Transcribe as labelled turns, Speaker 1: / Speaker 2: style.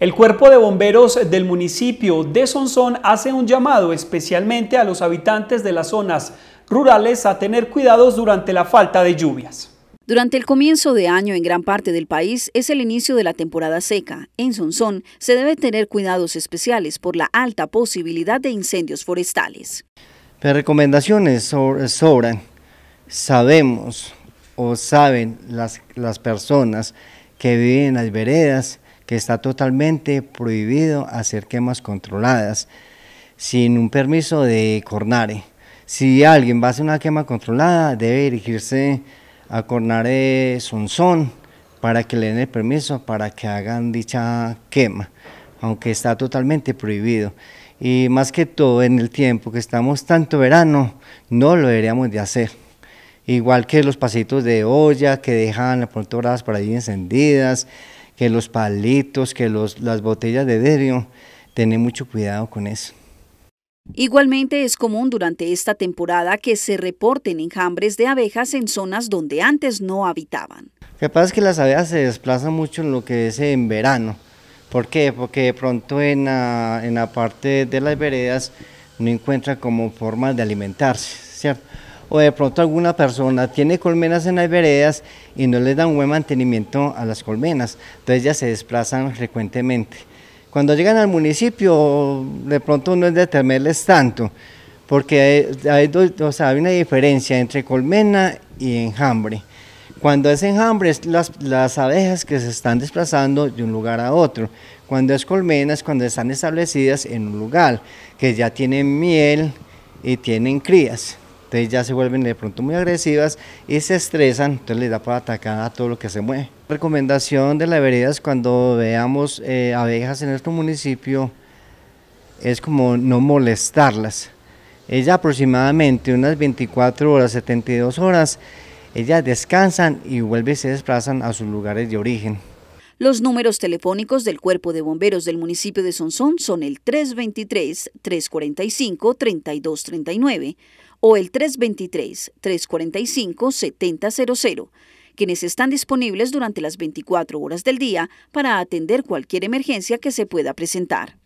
Speaker 1: El cuerpo de bomberos del municipio de Sonsón hace un llamado especialmente a los habitantes de las zonas rurales a tener cuidados durante la falta de lluvias. Durante el comienzo de año en gran parte del país es el inicio de la temporada seca. En Sonsón se debe tener cuidados especiales por la alta posibilidad de incendios
Speaker 2: forestales. Las recomendaciones sobran. Sabemos o saben las, las personas que viven en las veredas que está totalmente prohibido hacer quemas controladas sin un permiso de Cornare. Si alguien va a hacer una quema controlada, debe dirigirse a Cornare sonzón para que le den el permiso para que hagan dicha quema, aunque está totalmente prohibido. Y más que todo en el tiempo que estamos tanto verano, no lo deberíamos de hacer igual que los pasitos de olla que dejan las brasas por ahí encendidas, que los palitos, que las botellas de vidrio, tener mucho cuidado con eso.
Speaker 1: Igualmente es común durante esta temporada que se reporten enjambres de abejas en zonas donde antes no habitaban.
Speaker 2: Lo que pasa es que las abejas se desplazan mucho en lo que es en verano. ¿Por qué? Porque de pronto en la, en la parte de las veredas no encuentran como forma de alimentarse, ¿cierto? o de pronto alguna persona tiene colmenas en las veredas y no les dan buen mantenimiento a las colmenas, entonces ya se desplazan frecuentemente. Cuando llegan al municipio, de pronto no es de temerles tanto, porque hay, una diferencia entre colmena y enjambre. Cuando es enjambre, es las, las, abejas que se están desplazando de un lugar a otro. Cuando es colmena, es cuando están establecidas en un lugar, que ya tienen miel y tienen crías entonces ya se vuelven de pronto muy agresivas y se estresan, entonces les da para atacar a todo lo que se mueve. Recomendación de la vereda es cuando veamos eh, abejas en nuestro municipio, es como no molestarlas. Ella aproximadamente unas 24 horas, 72 horas, ellas descansan y vuelven y se desplazan a sus lugares de origen.
Speaker 1: Los números telefónicos del Cuerpo de Bomberos del municipio de Sonsón son el 323-345-3239 o el 323-345-7000, quienes están disponibles durante las 24 horas del día para atender cualquier emergencia que se pueda presentar.